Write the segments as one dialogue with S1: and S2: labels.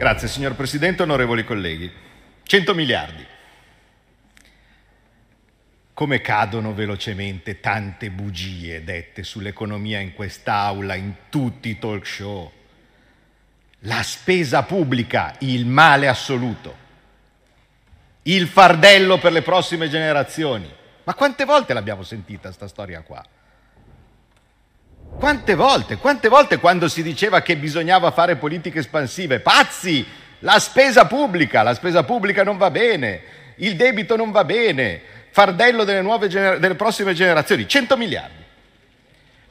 S1: Grazie signor Presidente, onorevoli colleghi. 100 miliardi. Come cadono velocemente tante bugie dette sull'economia in quest'aula, in tutti i talk show. La spesa pubblica, il male assoluto. Il fardello per le prossime generazioni. Ma quante volte l'abbiamo sentita sta storia qua? Quante volte, quante volte quando si diceva che bisognava fare politiche espansive, pazzi, la spesa pubblica, la spesa pubblica non va bene, il debito non va bene, fardello delle, nuove gener- delle prossime generazioni, 100 miliardi.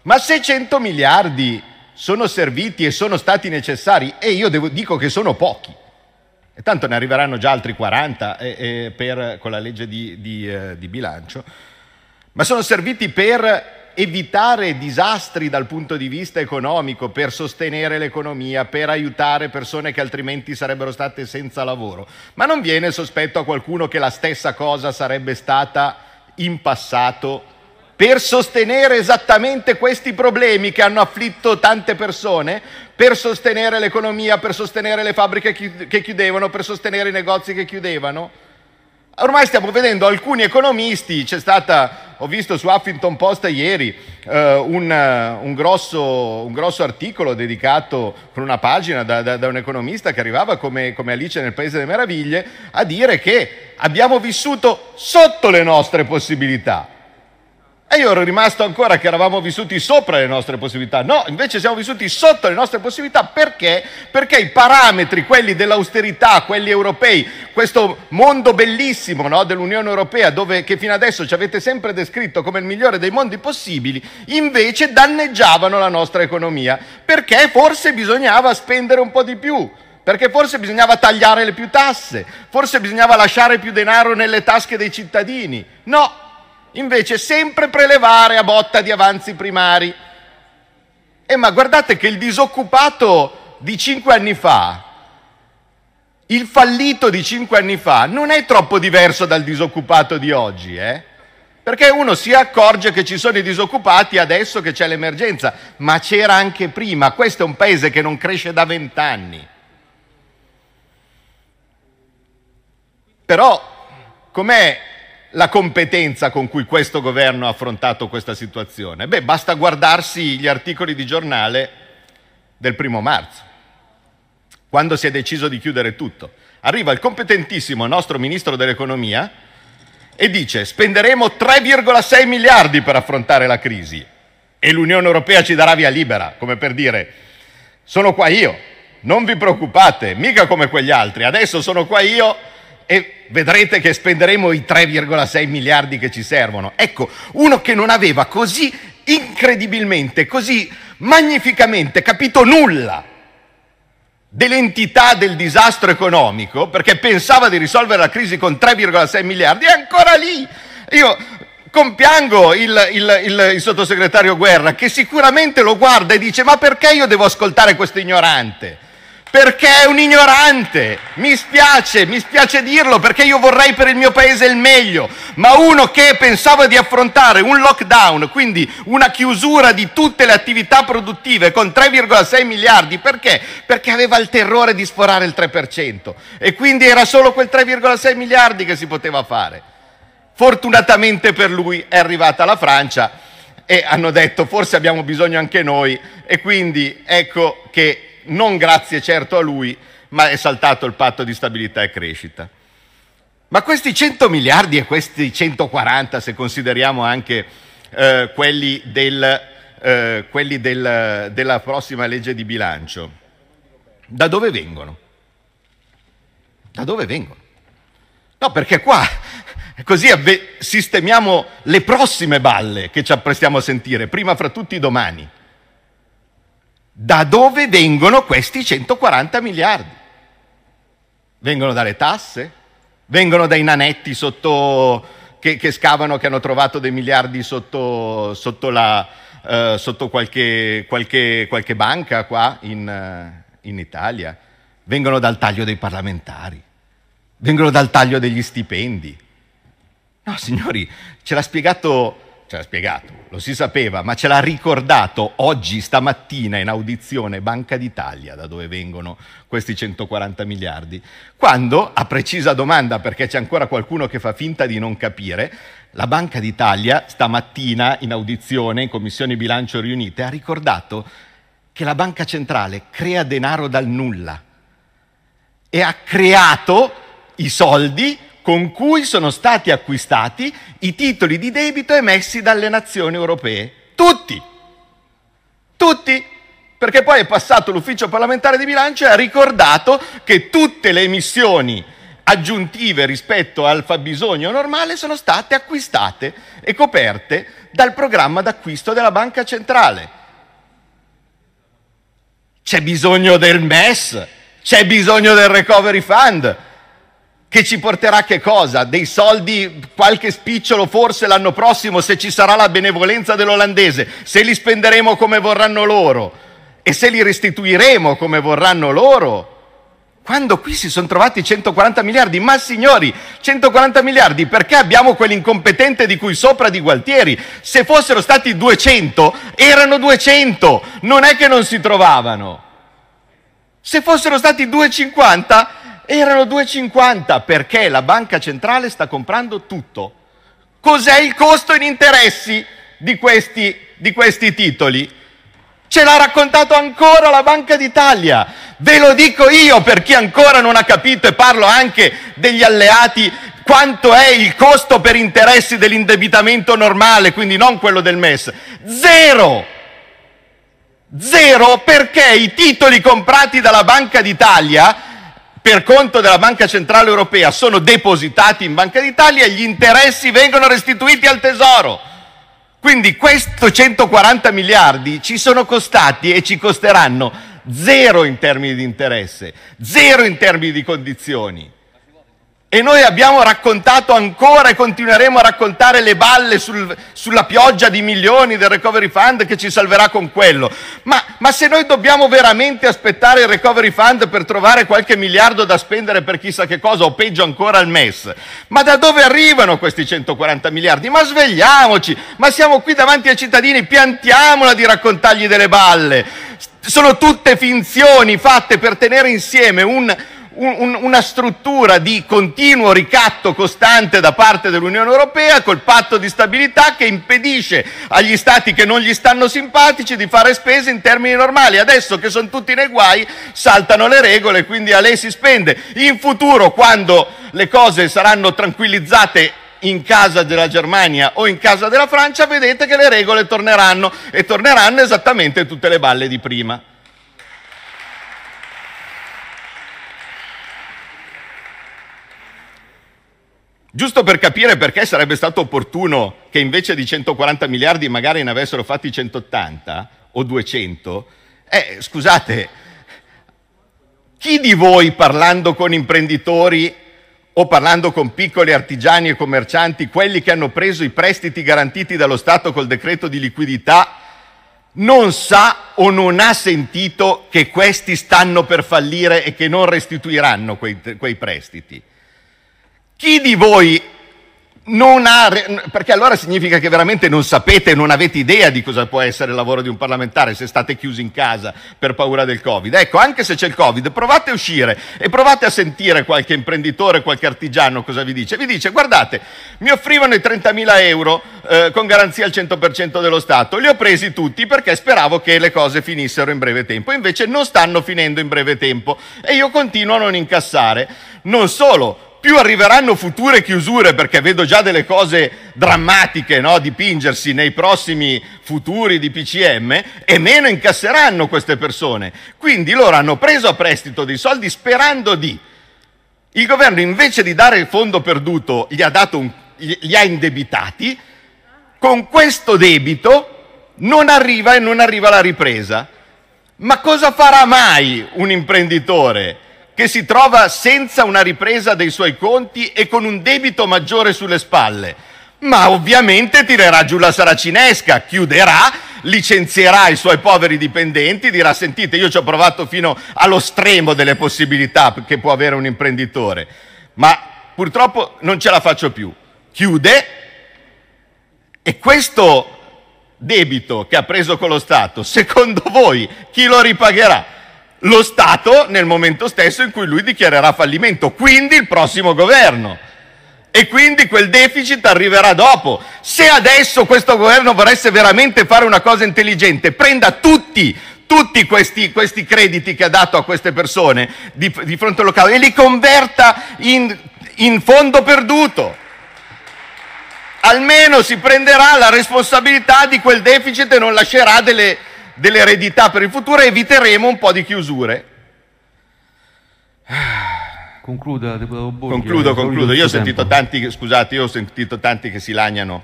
S1: Ma se 100 miliardi sono serviti e sono stati necessari, e io devo, dico che sono pochi, e tanto ne arriveranno già altri 40 eh, eh, per, con la legge di, di, eh, di bilancio, ma sono serviti per evitare disastri dal punto di vista economico, per sostenere l'economia, per aiutare persone che altrimenti sarebbero state senza lavoro. Ma non viene sospetto a qualcuno che la stessa cosa sarebbe stata in passato per sostenere esattamente questi problemi che hanno afflitto tante persone, per sostenere l'economia, per sostenere le fabbriche che chiudevano, per sostenere i negozi che chiudevano. Ormai stiamo vedendo alcuni economisti, c'è stata ho visto su Huffington Post ieri eh, un, eh, un, grosso, un, grosso, articolo dedicato con una pagina da, da, da un economista che arrivava come, come Alice nel Paese delle Meraviglie a dire che abbiamo vissuto sotto le nostre possibilità. E io ero rimasto ancora che eravamo vissuti sopra le nostre possibilità. No, invece siamo vissuti sotto le nostre possibilità perché? Perché i parametri, quelli dell'austerità, quelli europei, questo mondo bellissimo no, dell'Unione Europea, dove, che fino adesso ci avete sempre descritto come il migliore dei mondi possibili, invece danneggiavano la nostra economia. Perché forse bisognava spendere un po' di più perché forse bisognava tagliare le più tasse, forse bisognava lasciare più denaro nelle tasche dei cittadini. No, Invece sempre prelevare a botta di avanzi primari. E eh, ma guardate che il disoccupato di cinque anni fa, il fallito di cinque anni fa, non è troppo diverso dal disoccupato di oggi, eh? Perché uno si accorge che ci sono i disoccupati adesso che c'è l'emergenza, ma c'era anche prima. Questo è un paese che non cresce da vent'anni. Però, com'è la competenza con cui questo governo ha affrontato questa situazione? Beh, basta guardarsi gli articoli di giornale del primo marzo, quando si è deciso di chiudere tutto. Arriva il competentissimo nostro ministro dell'economia e dice spenderemo 3,6 miliardi per affrontare la crisi e l'Unione Europea ci darà via libera, come per dire sono qua io, non vi preoccupate, mica come quegli altri, adesso sono qua io e vedrete che spenderemo i 3,6 miliardi che ci servono. Ecco, uno che non aveva così incredibilmente, così magnificamente capito nulla dell'entità del disastro economico, perché pensava di risolvere la crisi con 3,6 miliardi, è ancora lì. Io compiango il, il, il, il, sottosegretario Guerra che sicuramente lo guarda e dice ma perché io devo ascoltare questo ignorante? perché è un ignorante. Mi spiace, mi spiace dirlo perché io vorrei per il mio paese il meglio, ma uno che pensava di affrontare un lockdown, quindi una chiusura di tutte le attività produttive con 3,6 miliardi, perché? Perché aveva il terrore di sforare il 3% e quindi era solo quel 3,6 miliardi che si poteva fare. Fortunatamente per lui è arrivata la Francia e hanno detto forse abbiamo bisogno anche noi e quindi ecco che non grazie certo a lui, ma è saltato il patto di stabilità e crescita. Ma questi 100 miliardi e questi 140, se consideriamo anche eh, quelli, del, eh, quelli del, della prossima legge di bilancio, da dove vengono? Da dove vengono? No, perché qua così sistemiamo le prossime balle che ci apprestiamo a sentire, prima fra tutti domani. Da dove vengono questi 140 miliardi? Vengono dalle tasse? Vengono dai nanetti sotto, che, che, scavano, che hanno trovato dei miliardi sotto, sotto, la, eh, sotto qualche, qualche, qualche, banca qua in, eh, in Italia? Vengono dal taglio dei parlamentari? Vengono dal taglio degli stipendi? No, signori, ce l'ha spiegato ce l'ha spiegato, lo si sapeva, ma ce l'ha ricordato oggi, stamattina, in audizione Banca d'Italia, da dove vengono questi 140 miliardi, quando, a precisa domanda, perché c'è ancora qualcuno che fa finta di non capire, la Banca d'Italia stamattina in audizione in Commissione Bilancio riunite ha ricordato che la Banca Centrale crea denaro dal nulla e ha creato i soldi con cui sono stati acquistati i titoli di debito emessi dalle nazioni europee. Tutti! Tutti! Perché poi è passato l'ufficio parlamentare di bilancio e ha ricordato che tutte le emissioni aggiuntive rispetto al fabbisogno normale sono state acquistate e coperte dal programma d'acquisto della banca centrale. C'è bisogno del MES, c'è bisogno del Recovery Fund, che ci porterà che cosa? Dei soldi, qualche spicciolo forse l'anno prossimo se ci sarà la benevolenza dell'olandese, se li spenderemo come vorranno loro e se li restituiremo come vorranno loro. Quando qui si sono trovati 140 miliardi, ma signori, 140 miliardi perché abbiamo quell'incompetente di cui sopra di Gualtieri? Se fossero stati 200, erano 200, non è che non si trovavano. Se fossero stati 250, erano 2,50 perché la banca centrale sta comprando tutto. Cos'è il costo in interessi di questi, di questi titoli? Ce l'ha raccontato ancora la Banca d'Italia. Ve lo dico io per chi ancora non ha capito e parlo anche degli alleati quanto è il costo per interessi dell'indebitamento normale, quindi non quello del MES? Zero! Zero perché i titoli comprati dalla Banca d'Italia per conto della Banca Centrale Europea sono depositati in Banca d'Italia e gli interessi vengono restituiti al Tesoro. Quindi questi 140 miliardi ci sono costati e ci costeranno zero in termini di interesse, zero in termini di condizioni. E noi abbiamo raccontato ancora e continueremo a raccontare le balle sul, sulla pioggia di milioni del recovery fund che ci salverà con quello. Ma, ma, se noi dobbiamo veramente aspettare il recovery fund per trovare qualche miliardo da spendere per chissà che cosa, o peggio ancora il MES, ma da dove arrivano questi 140 miliardi? Ma svegliamoci, ma siamo qui davanti ai cittadini, piantiamola di raccontargli delle balle. Sono tutte finzioni fatte per tenere insieme un un, una struttura di continuo ricatto costante da parte dell'Unione Europea col patto di stabilità che impedisce agli stati che non gli stanno simpatici di fare spese in termini normali. Adesso che sono tutti nei guai saltano le regole, e quindi a lei si spende. In futuro, quando le cose saranno tranquillizzate in casa della Germania o in casa della Francia, vedete che le regole torneranno e torneranno esattamente tutte le balle di prima. Giusto per capire perché sarebbe stato opportuno che invece di 140 miliardi magari ne avessero fatti 180 o 200, eh, scusate, chi di voi parlando con imprenditori o parlando con piccoli artigiani e commercianti, quelli che hanno preso i prestiti garantiti dallo Stato col decreto di liquidità, non sa o non ha sentito che questi stanno per fallire e che non restituiranno quei, quei prestiti? Chi di voi non ha... perché allora significa che veramente non sapete, non avete idea di cosa può essere il lavoro di un parlamentare se state chiusi in casa per paura del Covid. Ecco, anche se c'è il Covid, provate a uscire e provate a sentire qualche imprenditore, qualche artigiano cosa vi dice. Vi dice, guardate, mi offrivano i 30.000 euro eh, con garanzia al 100% dello Stato, li ho presi tutti perché speravo che le cose finissero in breve tempo, invece non stanno finendo in breve tempo e io continuo a non incassare. Non solo, più arriveranno future chiusure, perché vedo già delle cose drammatiche no? dipingersi nei prossimi futuri di PCM, e meno incasseranno queste persone. Quindi loro hanno preso a prestito dei soldi sperando di... Il governo invece di dare il fondo perduto gli ha, un... gli ha indebitati, con questo debito non arriva e non arriva la ripresa. Ma cosa farà mai un imprenditore? che si trova senza una ripresa dei suoi conti e con un debito maggiore sulle spalle. Ma ovviamente tirerà giù la saracinesca, chiuderà, licenzierà i suoi poveri dipendenti, dirà sentite io ci ho provato fino allo stremo delle possibilità che può avere un imprenditore, ma purtroppo non ce la faccio più. Chiude e questo debito che ha preso con lo Stato, secondo voi chi lo ripagherà? lo Stato nel momento stesso in cui lui dichiarerà fallimento, quindi il prossimo governo. E quindi quel deficit arriverà dopo. Se adesso questo governo volesse veramente fare una cosa intelligente, prenda tutti, tutti questi, questi crediti che ha dato a queste persone di, di fronte locale e li converta in, in fondo perduto almeno si prenderà la responsabilità di quel deficit e non lascerà delle, dell'eredità per il futuro e eviteremo un po' di chiusure. Concluda, deputato Borghi. Concludo, eh, concludo. Io ho, sentito tanti, scusate, io ho sentito tanti che si lagnano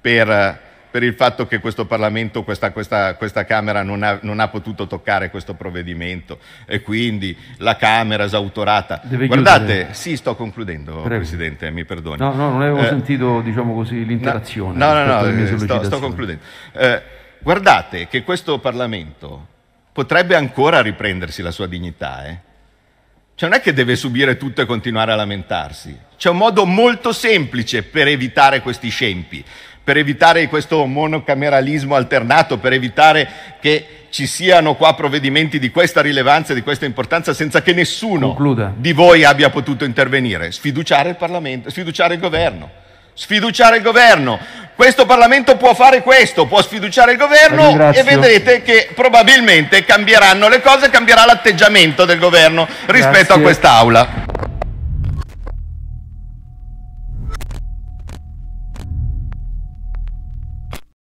S1: per per il fatto che questo Parlamento, questa, questa, questa Camera non ha, non ha, potuto toccare questo provvedimento e quindi la Camera esautorata. Deve Guardate, chiudere. sì, sto concludendo, Prego. Presidente, mi perdoni. No, no, non avevo eh, sentito diciamo così, l'interazione. No, no, no, no eh, sto, sto, concludendo. Eh, guardate che questo Parlamento potrebbe ancora riprendersi la sua dignità. Eh? Cioè non è che deve subire tutto e continuare a lamentarsi. C'è un modo molto semplice per evitare questi scempi, per evitare questo monocameralismo alternato, per evitare che ci siano qua provvedimenti di questa rilevanza, e di questa importanza, senza che nessuno Concluda. di voi abbia potuto intervenire. Sfiduciare il Parlamento, sfiduciare il governo. Sfiduciare il governo. Questo Parlamento può fare questo, può sfiduciare il Governo e vedrete che probabilmente cambieranno le cose, cambierà l'atteggiamento del Governo rispetto Grazie. a quest'Aula.